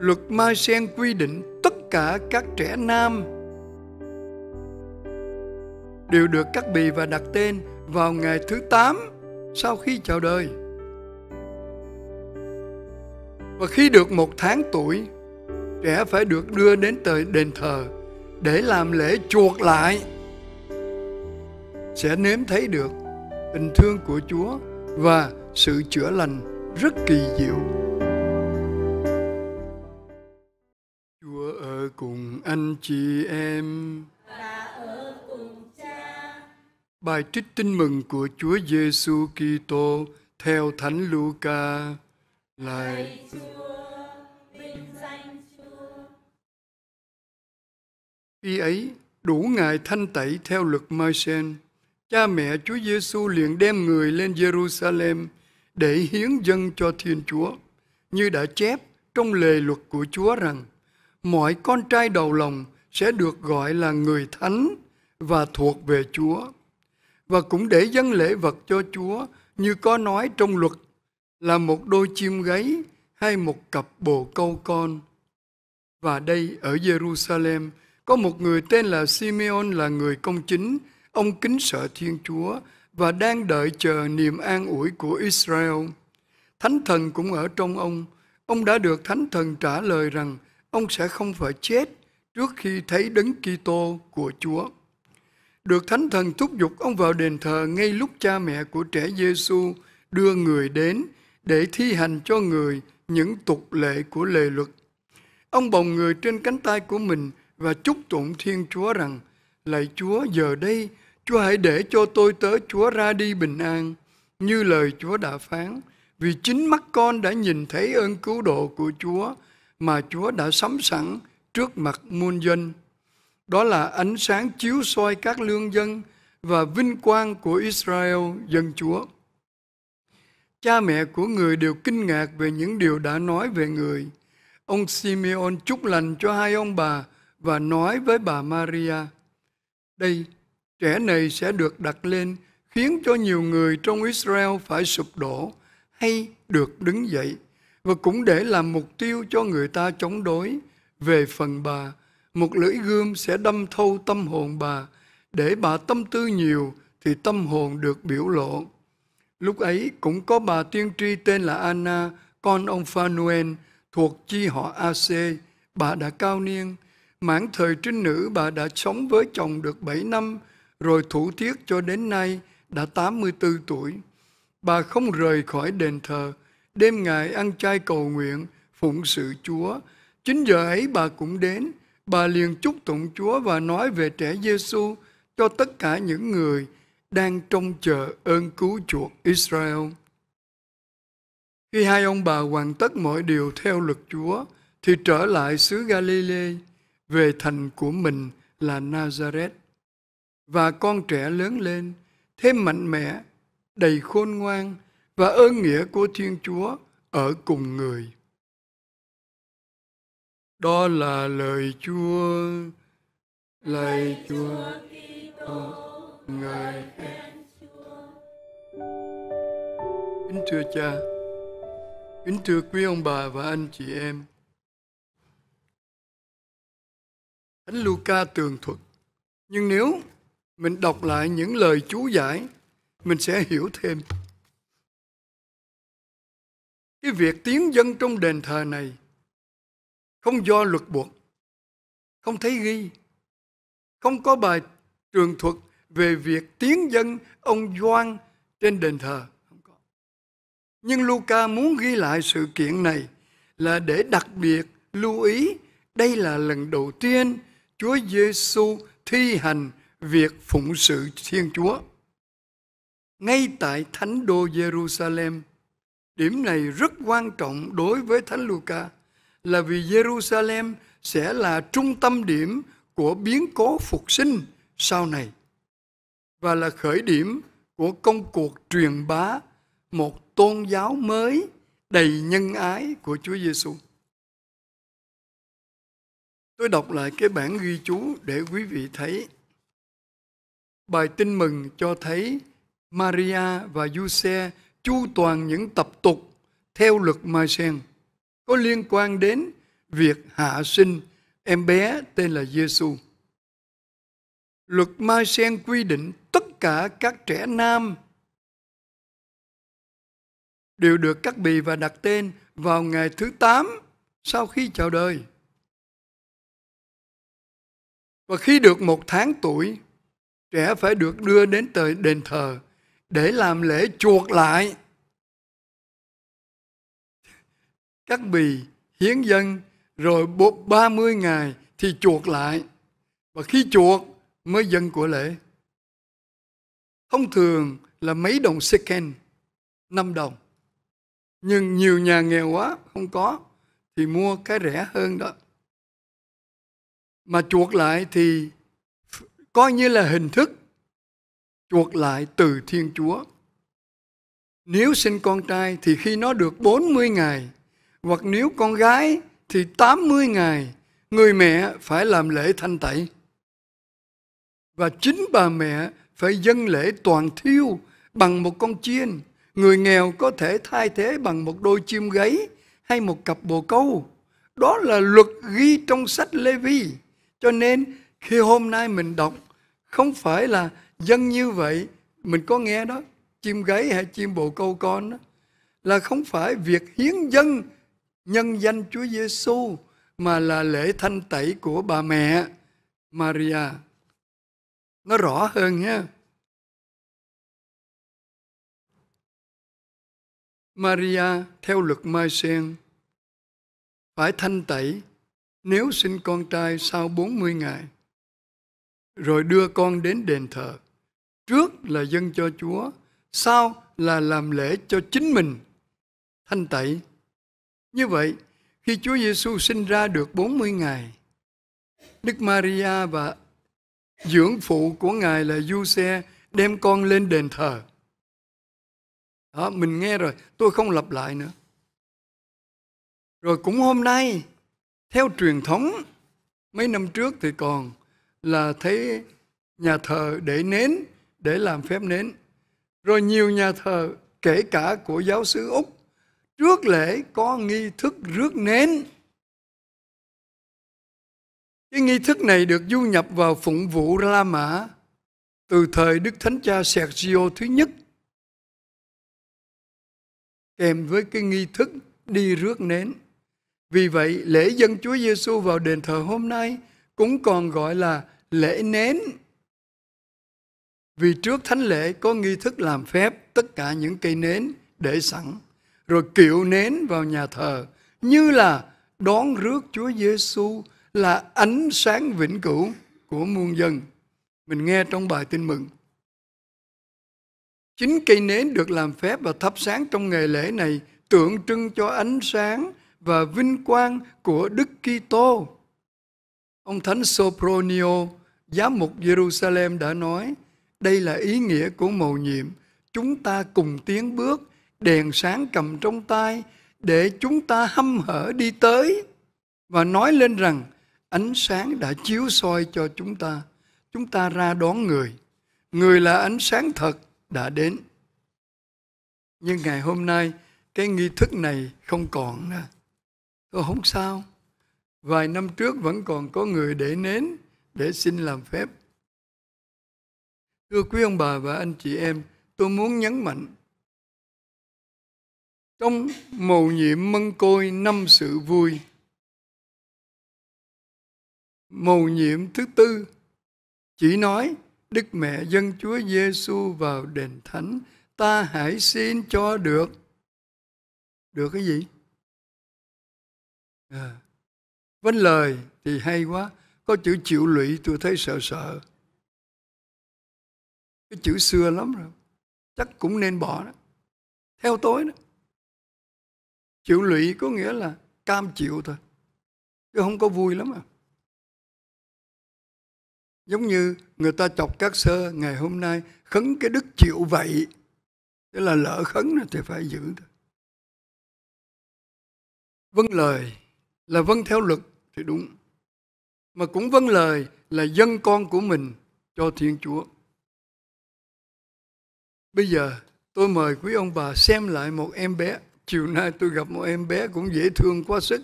luật Mai sen quy định tất cả các trẻ nam đều được cắt bì và đặt tên vào ngày thứ 8 sau khi chào đời. Và khi được một tháng tuổi, trẻ phải được đưa đến tới đền thờ để làm lễ chuộc lại. Sẽ nếm thấy được tình thương của Chúa và sự chữa lành rất kỳ diệu. anh chị em và ở cùng cha. Bài trích tin mừng của Chúa Giêsu Kitô theo Thánh Luca. Lạy Chúa, vinh danh Chúa. Khi ấy, đủ ngày thanh tẩy theo luật Môi-sen, cha mẹ Chúa Giêsu liền đem người lên Jerusalem để hiến dâng cho Thiên Chúa, như đã chép trong lề luật của Chúa rằng – mọi con trai đầu lòng sẽ được gọi là người thánh và thuộc về Chúa. Và cũng để dâng lễ vật cho Chúa như có nói trong luật là một đôi chim gáy hay một cặp bồ câu con. Và đây ở Jerusalem có một người tên là Simeon là người công chính, ông kính sợ Thiên Chúa và đang đợi chờ niềm an ủi của Israel. Thánh thần cũng ở trong ông, ông đã được Thánh thần trả lời rằng ông sẽ không phải chết trước khi thấy đấng Kitô của Chúa. Được Thánh Thần thúc giục ông vào đền thờ ngay lúc cha mẹ của trẻ Giêsu đưa người đến để thi hành cho người những tục lệ của lề luật. Ông bồng người trên cánh tay của mình và chúc tụng Thiên Chúa rằng, Lạy Chúa giờ đây, Chúa hãy để cho tôi tới Chúa ra đi bình an, như lời Chúa đã phán, vì chính mắt con đã nhìn thấy ơn cứu độ của Chúa, mà Chúa đã sắm sẵn trước mặt muôn dân. Đó là ánh sáng chiếu soi các lương dân và vinh quang của Israel dân Chúa. Cha mẹ của người đều kinh ngạc về những điều đã nói về người. Ông Simeon chúc lành cho hai ông bà và nói với bà Maria, Đây, trẻ này sẽ được đặt lên khiến cho nhiều người trong Israel phải sụp đổ hay được đứng dậy và cũng để làm mục tiêu cho người ta chống đối. Về phần bà, một lưỡi gươm sẽ đâm thâu tâm hồn bà, để bà tâm tư nhiều thì tâm hồn được biểu lộ. Lúc ấy cũng có bà tiên tri tên là Anna, con ông Phanuel, thuộc chi họ AC, bà đã cao niên. Mãn thời trinh nữ bà đã sống với chồng được 7 năm, rồi thủ tiết cho đến nay đã 84 tuổi. Bà không rời khỏi đền thờ, Đêm ngày ăn chay cầu nguyện, phụng sự Chúa. Chính giờ ấy bà cũng đến, bà liền chúc tụng Chúa và nói về trẻ Giêsu cho tất cả những người đang trông chờ ơn cứu chuộc Israel. Khi hai ông bà hoàn tất mọi điều theo luật Chúa, thì trở lại xứ Galilee về thành của mình là Nazareth. Và con trẻ lớn lên, thêm mạnh mẽ, đầy khôn ngoan, và ơn nghĩa của Thiên Chúa ở cùng người. Đó là lời Chúa, lời Chúa Kitô, ngài khen Chúa. Kính thưa cha, kính thưa quý ông bà và anh chị em. Thánh Luca tường thuật, nhưng nếu mình đọc lại những lời chú giải, mình sẽ hiểu thêm cái việc tiến dân trong đền thờ này không do luật buộc, không thấy ghi, không có bài trường thuật về việc tiến dân ông Doan trên đền thờ. Không có. Nhưng Luca muốn ghi lại sự kiện này là để đặc biệt lưu ý đây là lần đầu tiên Chúa Giêsu thi hành việc phụng sự Thiên Chúa. Ngay tại Thánh đô Jerusalem Điểm này rất quan trọng đối với Thánh Luca là vì Jerusalem sẽ là trung tâm điểm của biến cố phục sinh sau này và là khởi điểm của công cuộc truyền bá một tôn giáo mới đầy nhân ái của Chúa Giêsu. Tôi đọc lại cái bản ghi chú để quý vị thấy. Bài tin mừng cho thấy Maria và Giuse chu toàn những tập tục theo luật ma sen có liên quan đến việc hạ sinh em bé tên là Giêsu. Luật ma sen quy định tất cả các trẻ nam đều được cắt bì và đặt tên vào ngày thứ 8 sau khi chào đời. Và khi được một tháng tuổi, trẻ phải được đưa đến tới đền thờ để làm lễ chuộc lại các bì hiến dân rồi 30 ngày thì chuộc lại và khi chuộc mới dân của lễ thông thường là mấy đồng second 5 đồng nhưng nhiều nhà nghèo quá không có thì mua cái rẻ hơn đó mà chuộc lại thì coi như là hình thức chuộc lại từ Thiên Chúa. Nếu sinh con trai thì khi nó được 40 ngày, hoặc nếu con gái thì 80 ngày, người mẹ phải làm lễ thanh tẩy. Và chính bà mẹ phải dâng lễ toàn thiêu bằng một con chiên. Người nghèo có thể thay thế bằng một đôi chim gáy hay một cặp bồ câu. Đó là luật ghi trong sách Lê Vi. Cho nên khi hôm nay mình đọc không phải là dân như vậy mình có nghe đó chim gáy hay chim bồ câu con đó là không phải việc hiến dân nhân danh Chúa Giêsu mà là lễ thanh tẩy của bà mẹ Maria. Nó rõ hơn nhé. Maria theo luật Mai Sen phải thanh tẩy nếu sinh con trai sau 40 ngày rồi đưa con đến đền thờ trước là dân cho Chúa, sau là làm lễ cho chính mình thanh tẩy. Như vậy, khi Chúa Giêsu sinh ra được 40 ngày, Đức Maria và dưỡng phụ của Ngài là Giuse đem con lên đền thờ. Đó, mình nghe rồi, tôi không lặp lại nữa. Rồi cũng hôm nay, theo truyền thống, mấy năm trước thì còn là thấy nhà thờ để nến để làm phép nến. Rồi nhiều nhà thờ, kể cả của giáo sư Úc, trước lễ có nghi thức rước nến. Cái nghi thức này được du nhập vào phụng vụ La Mã từ thời Đức Thánh Cha Sergio thứ nhất kèm với cái nghi thức đi rước nến. Vì vậy, lễ dân Chúa Giêsu vào đền thờ hôm nay cũng còn gọi là lễ nến vì trước thánh lễ có nghi thức làm phép tất cả những cây nến để sẵn, rồi kiệu nến vào nhà thờ như là đón rước Chúa Giêsu là ánh sáng vĩnh cửu của muôn dân. Mình nghe trong bài tin mừng. Chính cây nến được làm phép và thắp sáng trong ngày lễ này tượng trưng cho ánh sáng và vinh quang của Đức Kitô. Ông Thánh Sopronio, giám mục Jerusalem đã nói, đây là ý nghĩa của mầu nhiệm. Chúng ta cùng tiến bước, đèn sáng cầm trong tay để chúng ta hâm hở đi tới và nói lên rằng ánh sáng đã chiếu soi cho chúng ta. Chúng ta ra đón người. Người là ánh sáng thật đã đến. Nhưng ngày hôm nay cái nghi thức này không còn nữa. Tôi không sao. Vài năm trước vẫn còn có người để nến để xin làm phép Thưa quý ông bà và anh chị em, tôi muốn nhấn mạnh trong mầu nhiệm mân côi năm sự vui mầu nhiệm thứ tư chỉ nói đức mẹ dân chúa giêsu vào đền thánh ta hãy xin cho được được cái gì à, vấn vâng lời thì hay quá có chữ chịu lụy tôi thấy sợ sợ cái chữ xưa lắm rồi chắc cũng nên bỏ đó theo tối đó chịu lụy có nghĩa là cam chịu thôi chứ không có vui lắm à giống như người ta chọc các sơ ngày hôm nay khấn cái đức chịu vậy tức là lỡ khấn thì phải giữ thôi vâng lời là vâng theo luật thì đúng mà cũng vâng lời là dân con của mình cho thiên chúa Bây giờ tôi mời quý ông bà xem lại một em bé. Chiều nay tôi gặp một em bé cũng dễ thương quá sức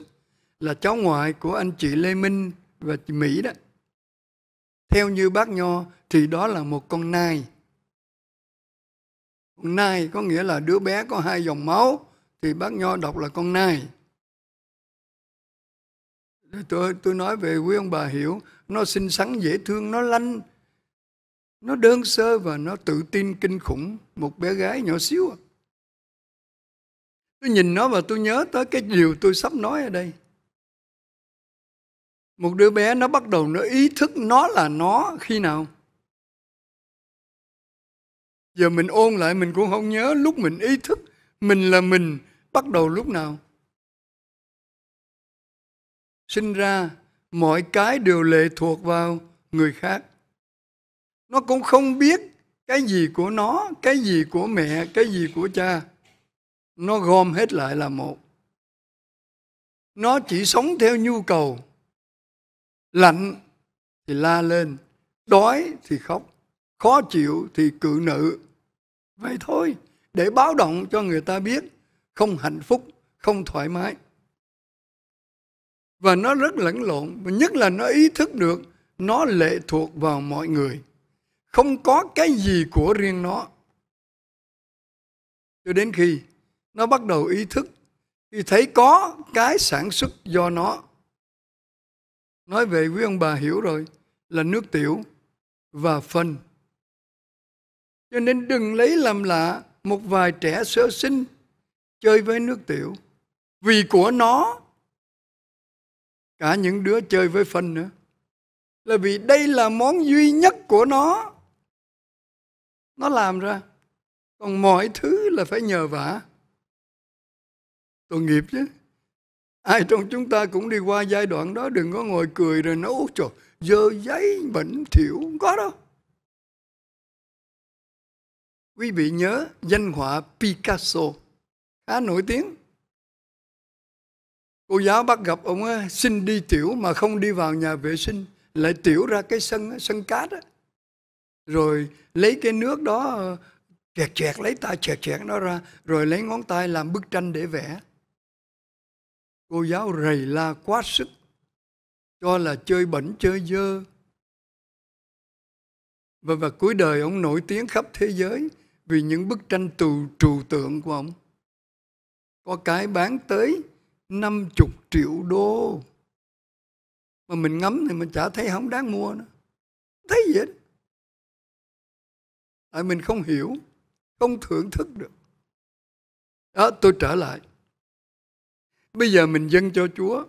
là cháu ngoại của anh chị Lê Minh và chị Mỹ đó. Theo như bác Nho thì đó là một con nai. Con nai có nghĩa là đứa bé có hai dòng máu thì bác Nho đọc là con nai. Tôi tôi nói về quý ông bà hiểu, nó xinh xắn dễ thương, nó lanh, nó đơn sơ và nó tự tin kinh khủng một bé gái nhỏ xíu à. tôi nhìn nó và tôi nhớ tới cái điều tôi sắp nói ở đây một đứa bé nó bắt đầu nó ý thức nó là nó khi nào giờ mình ôn lại mình cũng không nhớ lúc mình ý thức mình là mình bắt đầu lúc nào sinh ra mọi cái đều lệ thuộc vào người khác nó cũng không biết cái gì của nó cái gì của mẹ cái gì của cha nó gom hết lại là một nó chỉ sống theo nhu cầu lạnh thì la lên đói thì khóc khó chịu thì cự nữ vậy thôi để báo động cho người ta biết không hạnh phúc không thoải mái và nó rất lẫn lộn và nhất là nó ý thức được nó lệ thuộc vào mọi người không có cái gì của riêng nó cho đến khi nó bắt đầu ý thức khi thấy có cái sản xuất do nó nói về quý ông bà hiểu rồi là nước tiểu và phân cho nên đừng lấy làm lạ một vài trẻ sơ sinh chơi với nước tiểu vì của nó cả những đứa chơi với phân nữa là vì đây là món duy nhất của nó nó làm ra còn mọi thứ là phải nhờ vả tội nghiệp chứ ai trong chúng ta cũng đi qua giai đoạn đó đừng có ngồi cười rồi nấu út dơ giấy bẩn thiểu không có đâu quý vị nhớ danh họa Picasso khá nổi tiếng cô giáo bắt gặp ông ấy, xin đi tiểu mà không đi vào nhà vệ sinh lại tiểu ra cái sân sân cát á rồi lấy cái nước đó ờ, chẹt chẹt lấy tay chẹt chẹt nó ra rồi lấy ngón tay làm bức tranh để vẽ cô giáo rầy la quá sức cho là chơi bẩn chơi dơ và và cuối đời ông nổi tiếng khắp thế giới vì những bức tranh tù trừu tượng của ông có cái bán tới 50 triệu đô mà mình ngắm thì mình chả thấy không đáng mua nữa thấy vậy đó à, mình không hiểu không thưởng thức được đó tôi trở lại bây giờ mình dâng cho chúa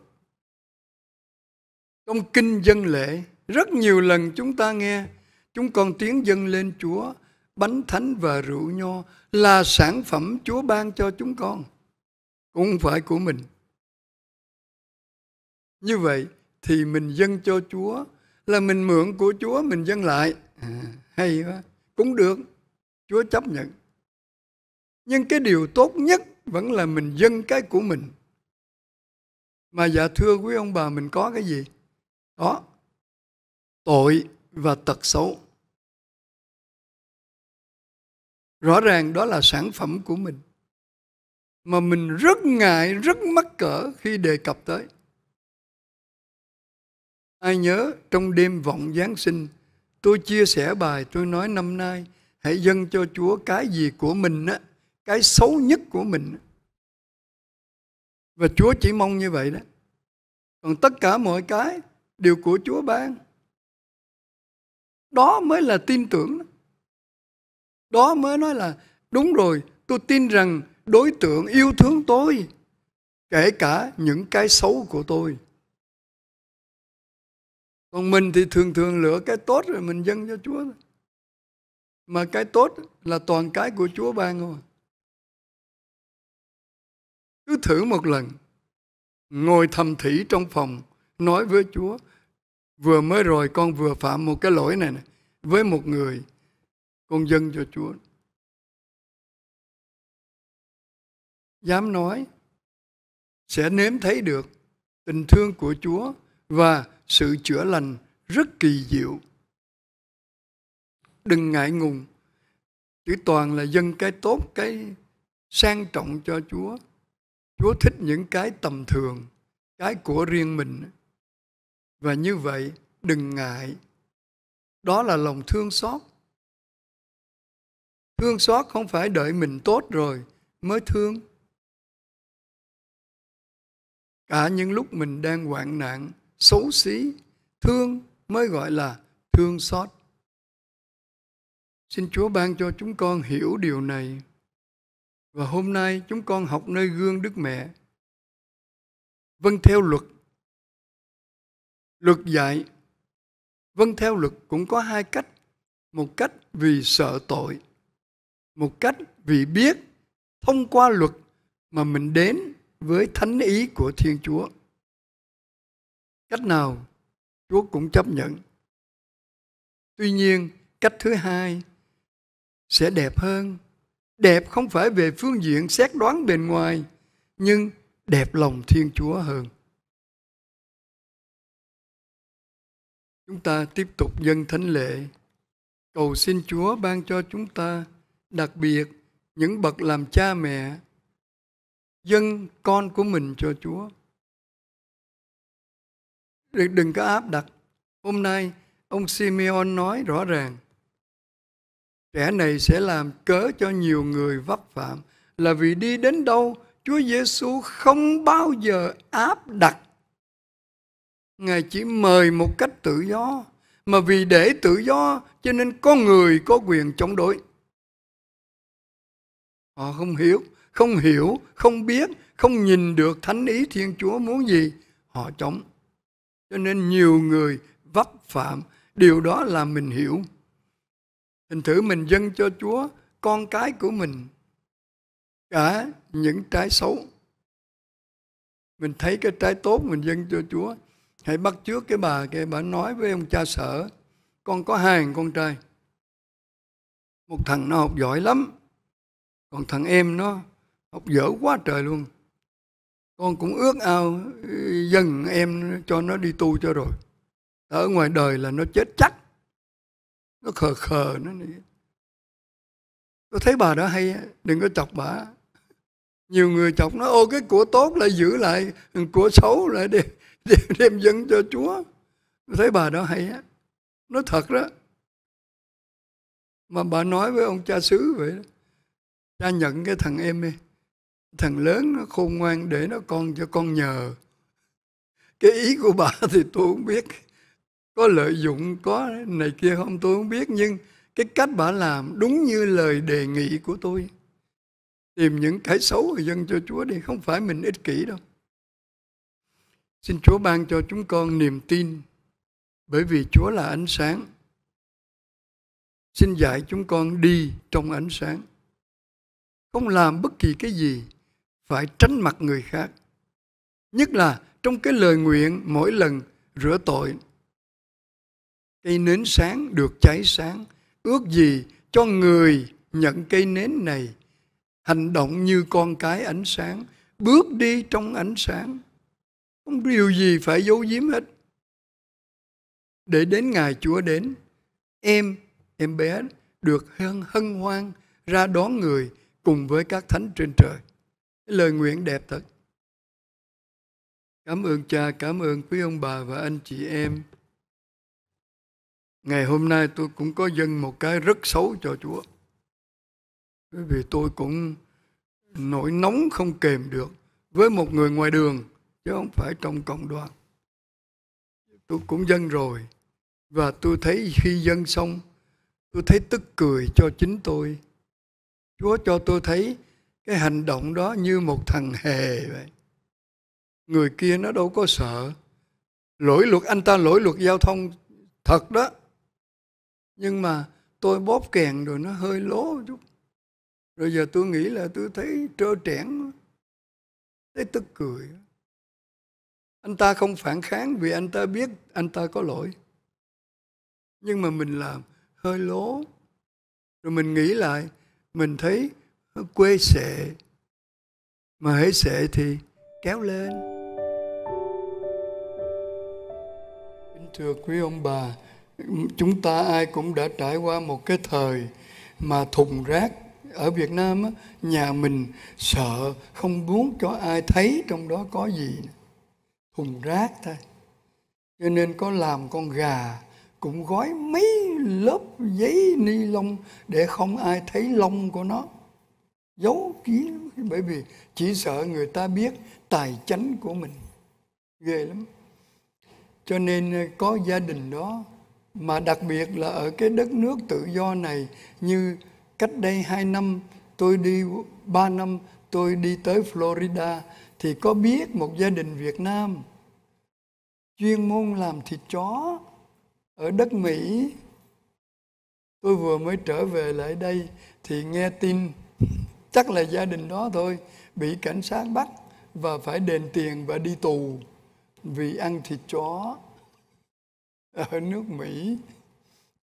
trong kinh dân lễ rất nhiều lần chúng ta nghe chúng con tiếng dâng lên chúa bánh thánh và rượu nho là sản phẩm chúa ban cho chúng con cũng không phải của mình như vậy thì mình dâng cho chúa là mình mượn của chúa mình dâng lại à, hay quá cũng được chúa chấp nhận nhưng cái điều tốt nhất vẫn là mình dâng cái của mình mà dạ thưa quý ông bà mình có cái gì có tội và tật xấu rõ ràng đó là sản phẩm của mình mà mình rất ngại rất mắc cỡ khi đề cập tới ai nhớ trong đêm vọng giáng sinh tôi chia sẻ bài tôi nói năm nay hãy dâng cho Chúa cái gì của mình á, cái xấu nhất của mình. Á. Và Chúa chỉ mong như vậy đó. Còn tất cả mọi cái đều của Chúa ban. Đó mới là tin tưởng. Đó, đó mới nói là đúng rồi, tôi tin rằng đối tượng yêu thương tôi kể cả những cái xấu của tôi còn mình thì thường thường lựa cái tốt rồi mình dâng cho chúa mà cái tốt là toàn cái của chúa ban rồi cứ thử một lần ngồi thầm thỉ trong phòng nói với chúa vừa mới rồi con vừa phạm một cái lỗi này, này với một người con dâng cho chúa dám nói sẽ nếm thấy được tình thương của chúa và sự chữa lành rất kỳ diệu. Đừng ngại ngùng, chỉ toàn là dân cái tốt, cái sang trọng cho Chúa. Chúa thích những cái tầm thường, cái của riêng mình. Và như vậy, đừng ngại. Đó là lòng thương xót. Thương xót không phải đợi mình tốt rồi mới thương. Cả những lúc mình đang hoạn nạn, xấu xí, thương mới gọi là thương xót. Xin Chúa ban cho chúng con hiểu điều này. Và hôm nay chúng con học nơi gương Đức Mẹ. Vâng theo luật. Luật dạy. Vâng theo luật cũng có hai cách. Một cách vì sợ tội. Một cách vì biết thông qua luật mà mình đến với thánh ý của Thiên Chúa cách nào Chúa cũng chấp nhận. Tuy nhiên, cách thứ hai sẽ đẹp hơn. Đẹp không phải về phương diện xét đoán bên ngoài, nhưng đẹp lòng Thiên Chúa hơn. Chúng ta tiếp tục dân thánh lễ cầu xin Chúa ban cho chúng ta, đặc biệt những bậc làm cha mẹ, dân con của mình cho Chúa đừng có áp đặt. Hôm nay ông Simeon nói rõ ràng trẻ này sẽ làm cớ cho nhiều người vấp phạm là vì đi đến đâu Chúa Giêsu không bao giờ áp đặt. Ngài chỉ mời một cách tự do mà vì để tự do cho nên có người có quyền chống đối. Họ không hiểu, không hiểu, không biết, không nhìn được thánh ý Thiên Chúa muốn gì, họ chống cho nên nhiều người vấp phạm điều đó là mình hiểu hình thử mình dâng cho chúa con cái của mình cả những trái xấu mình thấy cái trái tốt mình dâng cho chúa hãy bắt trước cái bà kia bà nói với ông cha sở con có hai con trai một thằng nó học giỏi lắm còn thằng em nó học dở quá trời luôn con cũng ước ao ừ, dần em cho nó đi tu cho rồi ở ngoài đời là nó chết chắc nó khờ khờ nó này. tôi thấy bà đó hay đừng có chọc bà nhiều người chọc nó ô cái của tốt lại giữ lại của xấu lại đem, đem, đem dân cho chúa tôi thấy bà đó hay á nó thật đó mà bà nói với ông cha xứ vậy đó cha nhận cái thằng em đi thằng lớn nó khôn ngoan để nó con cho con nhờ cái ý của bà thì tôi không biết có lợi dụng có này kia không tôi không biết nhưng cái cách bà làm đúng như lời đề nghị của tôi tìm những cái xấu ở dân cho Chúa đi không phải mình ích kỷ đâu xin Chúa ban cho chúng con niềm tin bởi vì Chúa là ánh sáng xin dạy chúng con đi trong ánh sáng không làm bất kỳ cái gì phải tránh mặt người khác. Nhất là trong cái lời nguyện mỗi lần rửa tội. Cây nến sáng được cháy sáng, ước gì cho người nhận cây nến này hành động như con cái ánh sáng, bước đi trong ánh sáng. Không điều gì phải giấu giếm hết. Để đến ngày Chúa đến, em, em bé được hân, hân hoan ra đón người cùng với các thánh trên trời lời nguyện đẹp thật cảm ơn cha cảm ơn quý ông bà và anh chị em ngày hôm nay tôi cũng có dâng một cái rất xấu cho chúa bởi vì tôi cũng nổi nóng không kềm được với một người ngoài đường chứ không phải trong cộng đoàn tôi cũng dâng rồi và tôi thấy khi dâng xong tôi thấy tức cười cho chính tôi chúa cho tôi thấy cái hành động đó như một thằng hề vậy người kia nó đâu có sợ lỗi luật anh ta lỗi luật giao thông thật đó nhưng mà tôi bóp kèn rồi nó hơi lố chút rồi giờ tôi nghĩ là tôi thấy trơ trẽn thấy tức cười anh ta không phản kháng vì anh ta biết anh ta có lỗi nhưng mà mình làm hơi lố rồi mình nghĩ lại mình thấy quê sệ mà hễ sệ thì kéo lên kính thưa quý ông bà chúng ta ai cũng đã trải qua một cái thời mà thùng rác ở Việt Nam á, nhà mình sợ không muốn cho ai thấy trong đó có gì thùng rác thôi cho nên có làm con gà cũng gói mấy lớp giấy ni lông để không ai thấy lông của nó giấu kín bởi vì chỉ sợ người ta biết tài chánh của mình ghê lắm cho nên có gia đình đó mà đặc biệt là ở cái đất nước tự do này như cách đây hai năm tôi đi ba năm tôi đi tới Florida thì có biết một gia đình Việt Nam chuyên môn làm thịt chó ở đất Mỹ tôi vừa mới trở về lại đây thì nghe tin chắc là gia đình đó thôi bị cảnh sát bắt và phải đền tiền và đi tù vì ăn thịt chó ở nước Mỹ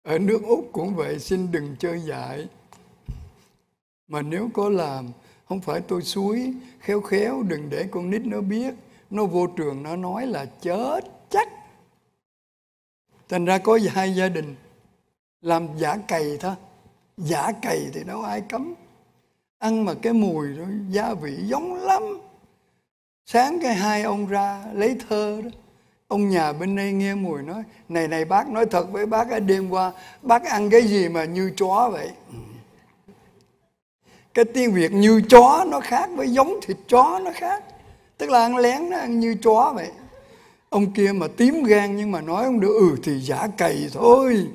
ở nước Úc cũng vậy xin đừng chơi dại mà nếu có làm không phải tôi suối khéo khéo đừng để con nít nó biết nó vô trường nó nói là chết chắc thành ra có hai gia đình làm giả cày thôi giả cày thì đâu ai cấm ăn mà cái mùi đó gia vị giống lắm sáng cái hai ông ra lấy thơ đó ông nhà bên đây nghe mùi nói này này bác nói thật với bác đêm qua bác ăn cái gì mà như chó vậy cái tiếng việt như chó nó khác với giống thịt chó nó khác tức là ăn lén nó ăn như chó vậy ông kia mà tím gan nhưng mà nói ông được ừ thì giả cày thôi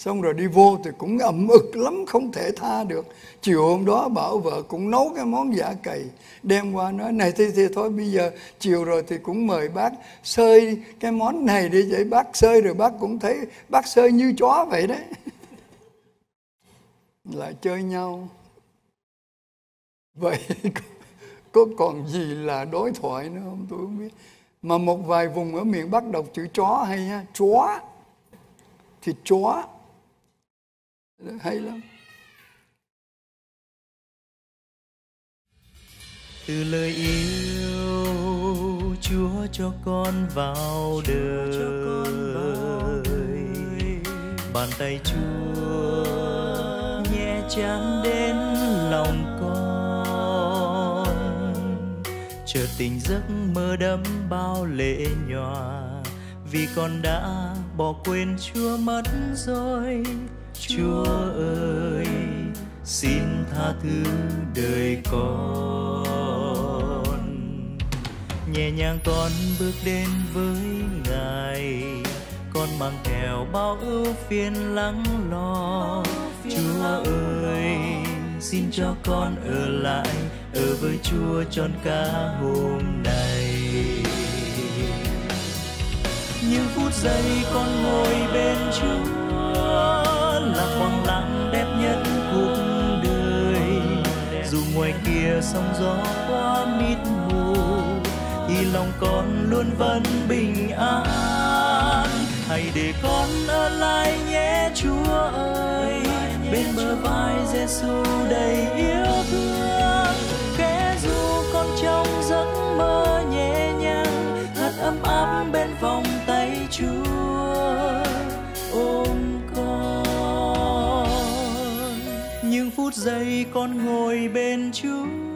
xong rồi đi vô thì cũng ẩm ực lắm không thể tha được chiều hôm đó bảo vợ cũng nấu cái món giả dạ cầy đem qua nói này thì, thì thôi bây giờ chiều rồi thì cũng mời bác sơi cái món này đi vậy bác sơi rồi bác cũng thấy bác sơi như chó vậy đấy lại chơi nhau vậy có còn gì là đối thoại nữa không tôi không biết mà một vài vùng ở miền bắc đọc chữ chó hay ha chó thì chó hay lắm từ lời yêu chúa cho con vào đời, bàn tay chúa nhẹ chạm đến lòng con chờ tình giấc mơ đẫm bao lệ nhòa vì con đã bỏ quên chúa mất rồi chúa ơi xin tha thứ đời con nhẹ nhàng con bước đến với ngài con mang theo bao ưu phiền lắng lo chúa ơi xin cho con ở lại ở với chúa trọn cả hôm nay những phút giây con ngồi bên chúa nhất cuộc đời dù ngoài kia sóng gió quá mịt mù thì lòng con luôn vẫn bình an hãy để con ở lại nhé chúa ơi bên bờ vai giêsu đầy yêu thương kẻ dù con trong giấc mơ nhẹ nhàng thật ấm áp bên vòng tay chúa phút giây con ngồi bên chúa